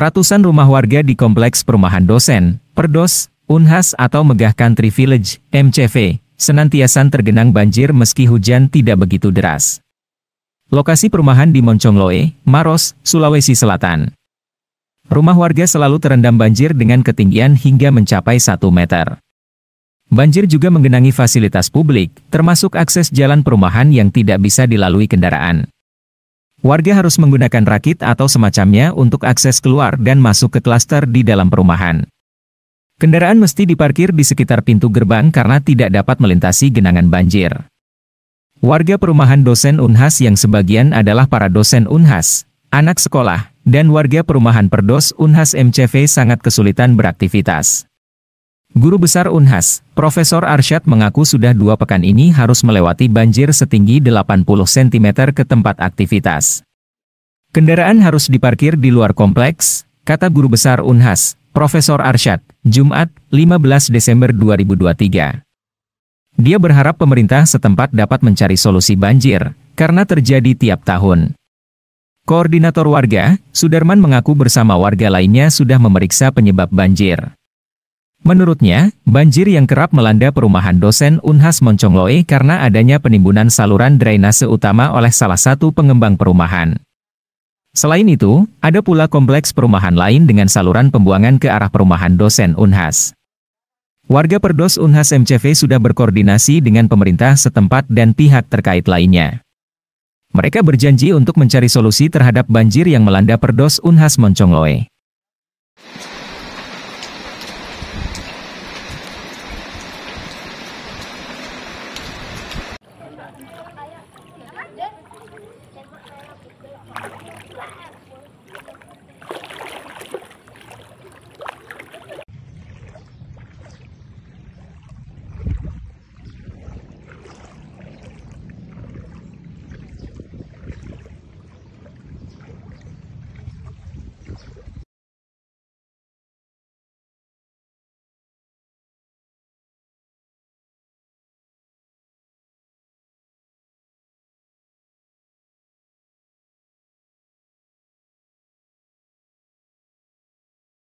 Ratusan rumah warga di Kompleks Perumahan Dosen, Perdos, Unhas atau Megah Country Village, MCV, senantiasa tergenang banjir meski hujan tidak begitu deras. Lokasi perumahan di Moncongloe, Maros, Sulawesi Selatan. Rumah warga selalu terendam banjir dengan ketinggian hingga mencapai 1 meter. Banjir juga menggenangi fasilitas publik, termasuk akses jalan perumahan yang tidak bisa dilalui kendaraan. Warga harus menggunakan rakit atau semacamnya untuk akses keluar dan masuk ke klaster di dalam perumahan. Kendaraan mesti diparkir di sekitar pintu gerbang karena tidak dapat melintasi genangan banjir. Warga perumahan dosen Unhas yang sebagian adalah para dosen Unhas, anak sekolah, dan warga perumahan Perdos Unhas MCV sangat kesulitan beraktivitas. Guru Besar Unhas, Profesor Arsyad mengaku sudah dua pekan ini harus melewati banjir setinggi 80 cm ke tempat aktivitas. Kendaraan harus diparkir di luar kompleks, kata Guru Besar Unhas, Profesor Arsyad, Jumat, 15 Desember 2023. Dia berharap pemerintah setempat dapat mencari solusi banjir, karena terjadi tiap tahun. Koordinator warga, Sudarman mengaku bersama warga lainnya sudah memeriksa penyebab banjir. Menurutnya, banjir yang kerap melanda perumahan dosen Unhas Moncongloe karena adanya penimbunan saluran drainase utama oleh salah satu pengembang perumahan. Selain itu, ada pula kompleks perumahan lain dengan saluran pembuangan ke arah perumahan dosen Unhas. Warga Perdos Unhas MCV sudah berkoordinasi dengan pemerintah setempat dan pihak terkait lainnya. Mereka berjanji untuk mencari solusi terhadap banjir yang melanda Perdos Unhas Moncongloe.